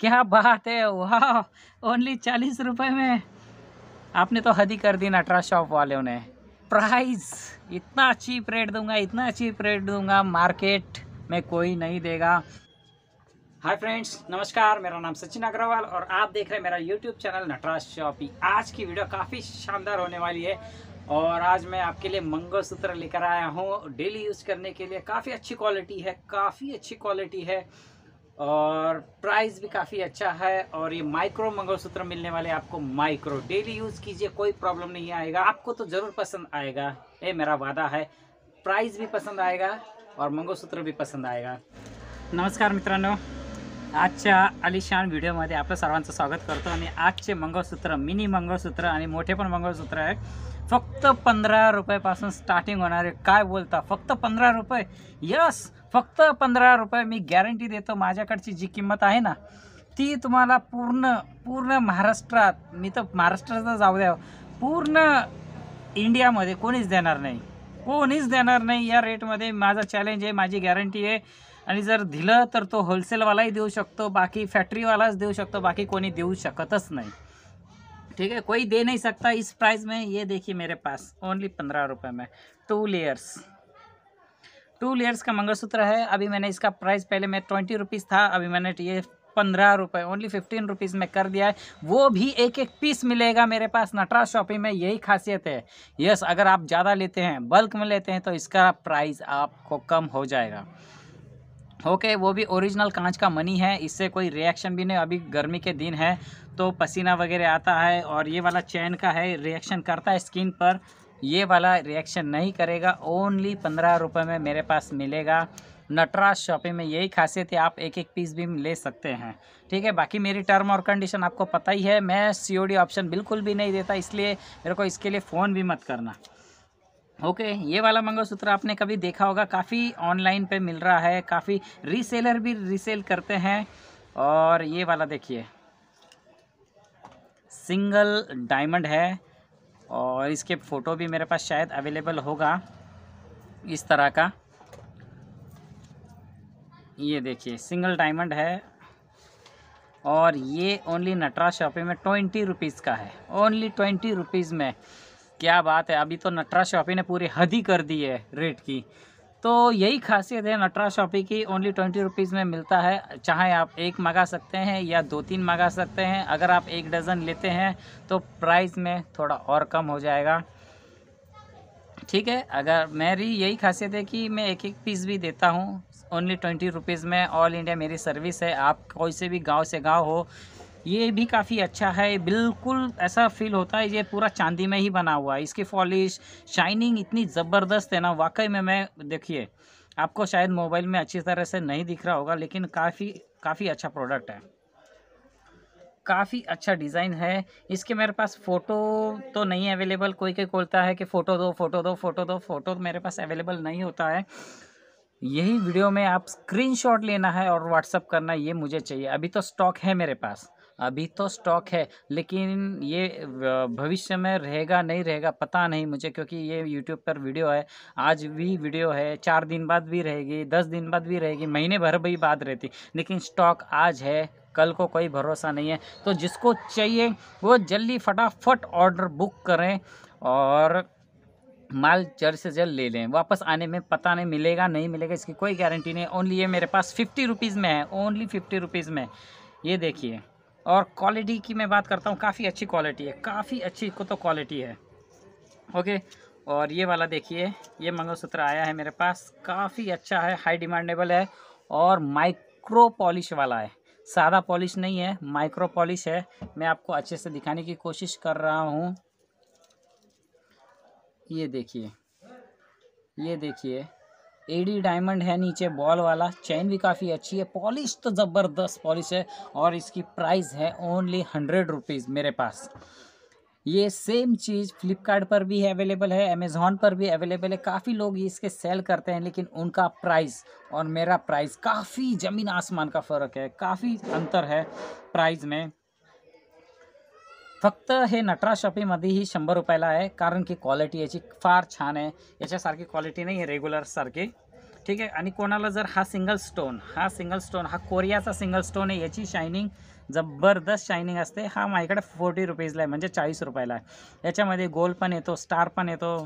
क्या बात है वाह ओनली चालीस रुपये में आपने तो हद ही कर दी नटरा शॉप वाले ने प्राइस इतना चीप रेट दूंगा इतना चीप रेट दूंगा मार्केट में कोई नहीं देगा हाय फ्रेंड्स नमस्कार मेरा नाम सचिन अग्रवाल और आप देख रहे हैं मेरा यूट्यूब चैनल नटराज शॉपी आज की वीडियो काफ़ी शानदार होने वाली है और आज मैं आपके लिए मंगलसूत्र लेकर आया हूँ डेली यूज़ करने के लिए काफ़ी अच्छी क्वालिटी है काफ़ी अच्छी क्वालिटी है और प्राइस भी काफ़ी अच्छा है और ये माइक्रो मंगलसूत्र मिलने वाले आपको माइक्रो डेली यूज़ कीजिए कोई प्रॉब्लम नहीं आएगा आपको तो ज़रूर पसंद आएगा ये मेरा वादा है प्राइस भी पसंद आएगा और मंगलसूत्र भी पसंद आएगा नमस्कार मित्रांनो आजच्या आलिशान में आप सर्वान स्वागत करते आज के मंगलसूत्र मिनी मंगलसूत्र आणि मंगलसूत्र है फक्त पंधरा रुपयापासून स्टार्टिंग होणार आहे काय बोलता फक्त पंधरा रुपये यस फक्त पंधरा रुपये मी गॅरंटी देतो माझ्याकडची जी किंमत आहे ना ती तुम्हाला पूर्ण पूर्ण महाराष्ट्रात मी तर महाराष्ट्राचा जाऊ द्या पूर्ण इंडियामध्ये कोणीच देणार नाही कोणीच देणार नाही या रेटमध्ये माझा चॅलेंज आहे माझी गॅरंटी आहे आणि जर दिलं तर तो होलसेलवालाही देऊ शकतो बाकी फॅक्टरीवालाच देऊ शकतो बाकी कोणी देऊ शकतच नाही ठीक है कोई दे नहीं सकता इस प्राइस में ये देखिए मेरे पास ओनली पंद्रह रुपये में टू लेयर्स टू लेयर्स का मंगलसूत्र है अभी मैंने इसका प्राइस पहले मैं ट्वेंटी रुपीज़ था अभी मैंने ये पंद्रह रुपये ओनली फिफ्टीन रुपीज़ में कर दिया है वो भी एक एक पीस मिलेगा मेरे पास नटरा शॉपिंग में यही खासियत है यस अगर आप ज़्यादा लेते हैं बल्क में लेते हैं तो इसका प्राइस आपको कम हो जाएगा ओके वो भी ओरिजिनल कांच का मनी है इससे कोई रिएक्शन भी नहीं अभी गर्मी के दिन है तो पसीना वगैरह आता है और ये वाला चैन का है रिएक्शन करता है स्किन पर ये वाला रिएक्शन नहीं करेगा ओनली पंद्रह रुपये में मेरे पास मिलेगा नटराज शॉपिंग में यही खासियत है आप एक एक पीस भी ले सकते हैं ठीक है बाकी मेरी टर्म और कंडीशन आपको पता ही है मैं सी ऑप्शन बिल्कुल भी नहीं देता इसलिए मेरे को इसके लिए फ़ोन भी मत करना ओके okay, ये वाला मंगलसूत्र आपने कभी देखा होगा काफ़ी ऑनलाइन पे मिल रहा है काफ़ी रीसेलर भी रीसेल करते हैं और ये वाला देखिए सिंगल डायमंड है और इसके फ़ोटो भी मेरे पास शायद अवेलेबल होगा इस तरह का ये देखिए सिंगल डायमंड है और ये ओनली नटरा शॉपिंग में ट्वेंटी रुपीज़ का है ओनली ट्वेंटी रुपीज़ में क्या बात है अभी तो नटरा शॉपी ने पूरी हद ही कर दी है रेट की तो यही खासियत है नटरा शॉपी की ओनली ट्वेंटी रुपीज़ में मिलता है चाहे आप एक मंगा सकते हैं या दो तीन मंगा सकते हैं अगर आप एक डज़न लेते हैं तो प्राइस में थोड़ा और कम हो जाएगा ठीक है अगर मेरी यही खासियत है कि मैं एक एक पीस भी देता हूँ ओनली ट्वेंटी रुपीज़ में ऑल इंडिया मेरी सर्विस है आप कोई से भी गांव से गांव हो ये भी काफ़ी अच्छा है बिल्कुल ऐसा फील होता है ये पूरा चांदी में ही बना हुआ है इसकी पॉलिश शाइनिंग इतनी ज़बरदस्त है ना वाकई में मैं देखिए आपको शायद मोबाइल में अच्छी तरह से नहीं दिख रहा होगा लेकिन काफ़ी काफ़ी अच्छा प्रोडक्ट है काफ़ी अच्छा डिज़ाइन है इसके मेरे पास फ़ोटो तो नहीं अवेलेबल कोई कोई बोलता है कि फ़ोटो दो फ़ोटो दो फ़ोटो दो फ़ोटो मेरे पास अवेलेबल नहीं होता है यही वीडियो में आप स्क्रीनशॉट लेना है और व्हाट्सअप करना ये मुझे चाहिए अभी तो स्टॉक है मेरे पास अभी तो स्टॉक है लेकिन ये भविष्य में रहेगा नहीं रहेगा पता नहीं मुझे क्योंकि ये यूट्यूब पर वीडियो है आज भी वीडियो है चार दिन बाद भी रहेगी दस दिन बाद भी रहेगी महीने भर भी बात रहती लेकिन स्टॉक आज है कल को कोई भरोसा नहीं है तो जिसको चाहिए वो जल्दी फटाफट ऑर्डर बुक करें और माल जल्द से जल्द ले लें वापस आने में पता नहीं मिलेगा नहीं मिलेगा इसकी कोई गारंटी नहीं ओनली ये मेरे पास फिफ्टी रुपीज़ में है ओनली फिफ्टी रुपीज़ में ये देखिए और क्वालिटी की मैं बात करता हूँ काफ़ी अच्छी क्वालिटी है काफ़ी अच्छी को तो क्वालिटी है ओके और ये वाला देखिए ये मंगलसूत्र आया है मेरे पास काफ़ी अच्छा है हाई डिमांडेबल है और माइक्रो पॉलिश वाला है सादा पॉलिश नहीं है माइक्रो पॉलिश है मैं आपको अच्छे से दिखाने की कोशिश कर रहा हूँ ये देखिए ये देखिए एडी डायमंड है नीचे बॉल वाला चैन भी काफ़ी अच्छी है पॉलिश तो ज़बरदस्त पॉलिश है और इसकी प्राइस है ओनली हंड्रेड रुपीज़ मेरे पास ये सेम चीज़ फ्लिपकार्ट पर भी अवेलेबल है अमेज़ोन पर भी अवेलेबल है काफ़ी लोग इसके सेल करते हैं लेकिन उनका प्राइस और मेरा प्राइस काफ़ी ज़मीन आसमान का फ़र्क है काफ़ी अंतर है प्राइस में फक्त हे नटरा शॉपीमध्ये ही शंभर रुपयाला आहे कारण की क्वालिटी याची फार छान आहे याच्यासारखी क्वालिटी नाही आहे रेग्युलरसारखी ठीक आहे आणि कोणाला जर हा सिंगल स्टोन हा सिंगल स्टोन हा कोरियाचा सिंगल स्टोन आहे याची शायनिंग जबरदस्त शायनिंग असते हा माझ्याकडे फोर्टी रुपीजला आहे म्हणजे चाळीस रुपयाला आहे याच्यामध्ये गोल पण येतो स्टार पण येतो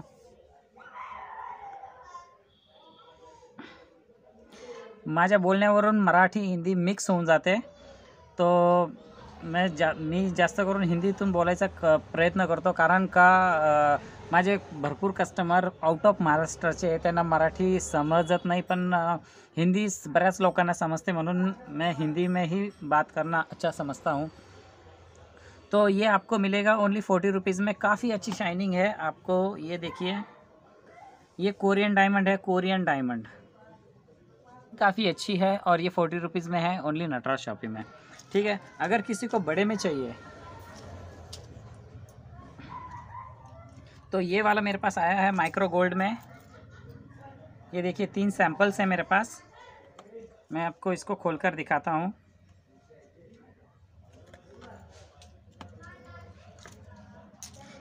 माझ्या बोलण्यावरून मराठी हिंदी मिक्स होऊन जाते तो मैं जा मी जास्त करून हिंदीत बोला क प्रयत्न करते कारण का मजे भरपूर कस्टमर आउट ऑफ महाराष्ट्र त्यांना मराठी समझत नहीं पन हिंदी बयाच लोग समझते मनु मैं हिंदी में ही बात करना अच्छा समझता हूँ तो ये आपको मिलेगा ओनली फोर्टी रुपीज़ में काफ़ी अच्छी शाइनिंग है आपको ये देखिए ये कोरियन डायमंड है कोरियन डायमंड काफ़ी अच्छी है और ये फोर्टी रुपीज़ में है ओनली नटरा शॉपिंग में ठीक है अगर किसी को बड़े में चाहिए तो ये वाला मेरे पास आया है माइक्रो गोल्ड में ये देखिए तीन सैंपल्स हैं मेरे पास मैं आपको इसको खोलकर दिखाता हूँ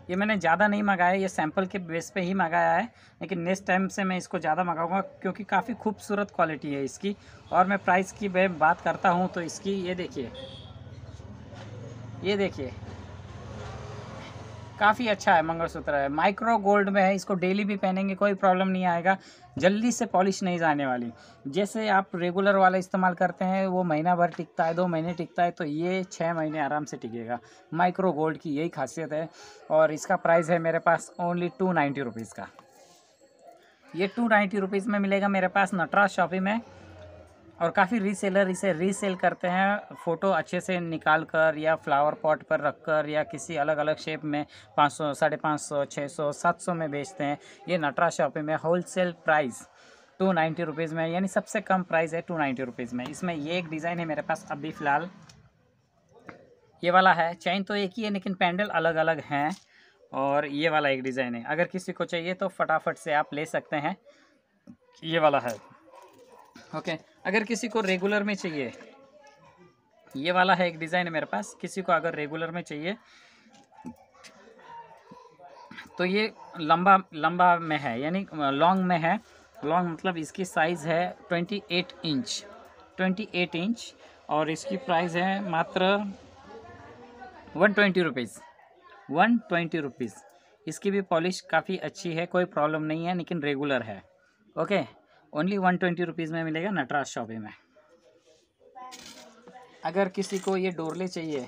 ये मैंने ज़्यादा नहीं मंगाया ये सैम्पल के बेस पे ही मंगाया है लेकिन नेक्स्ट टाइम से मैं इसको ज़्यादा मंगाऊंगा क्योंकि काफ़ी खूबसूरत क्वालिटी है इसकी और मैं प्राइस की बात करता हूँ तो इसकी ये देखिए ये देखिए काफ़ी अच्छा है मंगलसूत्र है माइक्रो गोल्ड में है इसको डेली भी पहनेंगे कोई प्रॉब्लम नहीं आएगा जल्दी से पॉलिश नहीं जाने वाली जैसे आप रेगुलर वाला इस्तेमाल करते हैं वो महीना भर टिकता है दो महीने टिकता है तो ये छः महीने आराम से टिकेगा माइक्रो गोल्ड की यही खासियत है और इसका प्राइस है मेरे पास ओनली टू नाइन्टी रुपीज़ का ये टू नाइन्टी रुपीज़ में मिलेगा मेरे पास नटराज शॉपी में और काफ़ी रीसेलर इसे रीसेल करते हैं फ़ोटो अच्छे से निकाल कर या फ्लावर पॉट पर रख कर या किसी अलग अलग शेप में पाँच सौ साढ़े पाँच सौ छः सौ सात सौ में बेचते हैं ये नटरा शॉपिंग में wholesale price two ninety rupees में यानी सबसे कम प्राइस है टू नाइन्टी रुपीज़ में इसमें ये एक डिज़ाइन है मेरे पास अभी फ़िलहाल ये वाला है चैन तो एक ही है लेकिन पैंडल अलग अलग हैं और ये वाला एक डिज़ाइन है अगर किसी को चाहिए तो फटाफट से आप ले सकते हैं ये वाला है ओके अगर किसी को रेगुलर में चाहिए ये वाला है एक डिज़ाइन मेरे पास किसी को अगर रेगुलर में चाहिए तो ये लंबा लंबा में है यानी लॉन्ग में है लॉन्ग मतलब इसकी साइज़ है twenty eight inch twenty eight inch और इसकी प्राइस है मात्र one twenty rupees one twenty rupees इसकी भी पॉलिश काफ़ी अच्छी है कोई प्रॉब्लम नहीं है लेकिन रेगुलर है okay only one twenty rupees में मिलेगा नटराज शॉपी में अगर किसी को ये डोरले चाहिए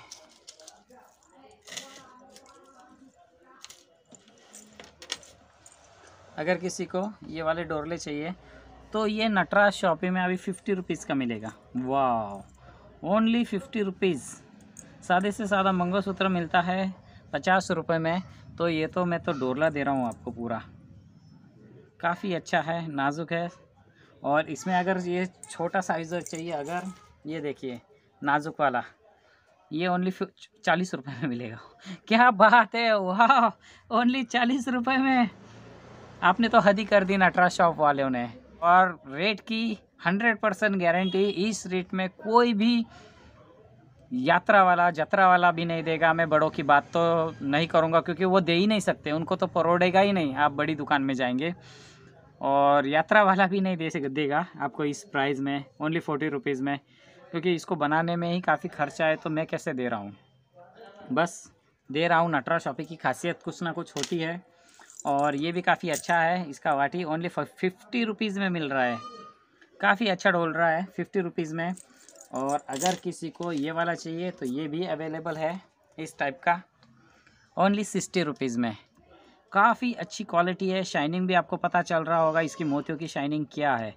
अगर किसी को ये वाले डोरले चाहिए तो ये नटराज शॉपे में अभी फिफ्टी रुपीज़ का मिलेगा वाह ओनली फिफ्टी रुपीज़ सादे से सादा मंगलसूत्र मिलता है पचास रुपये में तो ये तो मैं तो डोरला दे रहा हूँ आपको पूरा काफ़ी अच्छा है नाजुक है और इसमें अगर ये छोटा साइज़ चाहिए अगर ये देखिए नाजुक वाला ये ओनली चालीस रुपये में मिलेगा क्या बात है वाह ओनली चालीस रुपये में आपने तो हद ही कर दी नटरा शॉप वालों ने और रेट की हंड्रेड परसेंट गारंटी इस रेट में कोई भी यात्रा वाला जतरा वाला भी नहीं देगा मैं बड़ों की बात तो नहीं करूँगा क्योंकि वो दे ही नहीं सकते उनको तो परोड़ेगा ही नहीं आप बड़ी दुकान में जाएंगे और यात्रा वाला भी नहीं दे सक देगा आपको इस प्राइस में ओनली फोर्टी रुपीज़ में क्योंकि इसको बनाने में ही काफ़ी खर्चा है तो मैं कैसे दे रहा हूँ बस दे रहा हूँ नटरा शॉपी की खासियत कुछ ना कुछ होती है और ये भी काफ़ी अच्छा है इसका वाटी ओनली फिफ्टी रुपीज़ में मिल रहा है काफ़ी अच्छा डोल रहा है फिफ्टी रुपीज़ में और अगर किसी को ये वाला चाहिए तो ये भी अवेलेबल है इस टाइप का ओनली सिक्सटी रुपीज़ में काफ़ी अच्छी क्वालिटी है शाइनिंग भी आपको पता चल रहा होगा इसकी मोतियों की शाइनिंग क्या है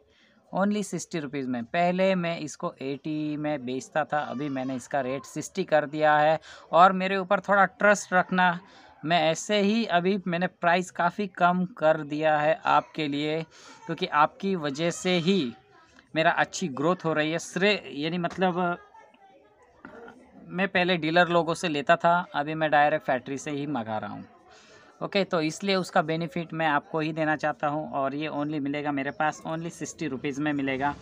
ओनली सिक्सटी रुपीज़ में पहले मैं इसको एटी में बेचता था अभी मैंने इसका रेट सिक्सटी कर दिया है और मेरे ऊपर थोड़ा ट्रस्ट रखना मैं ऐसे ही अभी मैंने प्राइस काफ़ी कम कर दिया है आपके लिए क्योंकि आपकी वजह से ही मेरा अच्छी ग्रोथ हो रही है श्रेय यानी मतलब मैं पहले डीलर लोगों से लेता था अभी मैं डायरेक्ट फैक्ट्री से ही मंगा रहा हूँ ओके तो इसलिए उसका बेनिफिट मैं आपको ही देना चाहता हूँ और ये ओनली मिलेगा मेरे पास ओनली सिक्सटी रुपीज़ में मिलेगा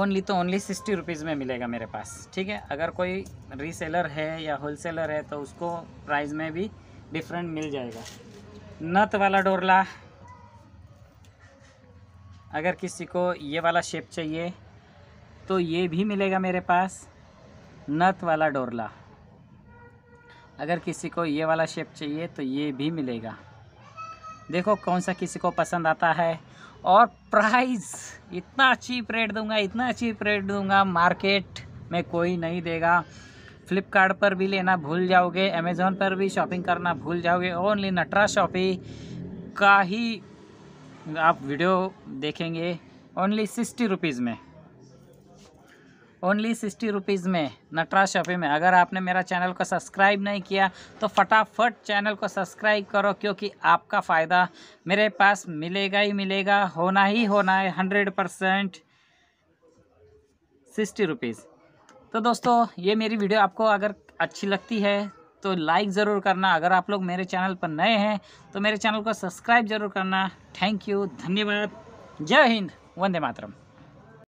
ओनली तो ओनली सिक्सटी रुपीज़ में मिलेगा मेरे पास ठीक है अगर कोई रीसेलर है या होलसेलर है तो उसको प्राइस में भी डिफरेंट मिल जाएगा नत वाला डोरला अगर किसी को ये वाला शेप चाहिए तो ये भी मिलेगा मेरे पास नत वाला डोरला अगर किसी को ये वाला शेप चाहिए तो ये भी मिलेगा देखो कौन सा किसी को पसंद आता है और प्राइस इतना चीप रेट दूंगा इतना चीप रेट दूंगा मार्केट में कोई नहीं देगा फ्लिपकार्ट पर भी लेना भूल जाओगे अमेज़ोन पर भी शॉपिंग करना भूल जाओगे ओनली नटरा शॉपी का ही आप वीडियो देखेंगे ओनली सिक्सटी रुपीज़ में ओनली सिक्सटी रुपीज़ में नटराज शॉपिंग में अगर आपने मेरा चैनल को सब्सक्राइब नहीं किया तो फटाफट चैनल को सब्सक्राइब करो क्योंकि आपका फ़ायदा मेरे पास मिलेगा ही मिलेगा होना ही होना है हंड्रेड परसेंट सिक्सटी रुपीज़ तो दोस्तों ये मेरी वीडियो आपको अगर अच्छी लगती है तो लाइक ज़रूर करना अगर आप लोग मेरे चैनल पर नए हैं तो मेरे चैनल को सब्सक्राइब ज़रूर करना थैंक यू धन्यवाद जय हिंद वंदे मातरम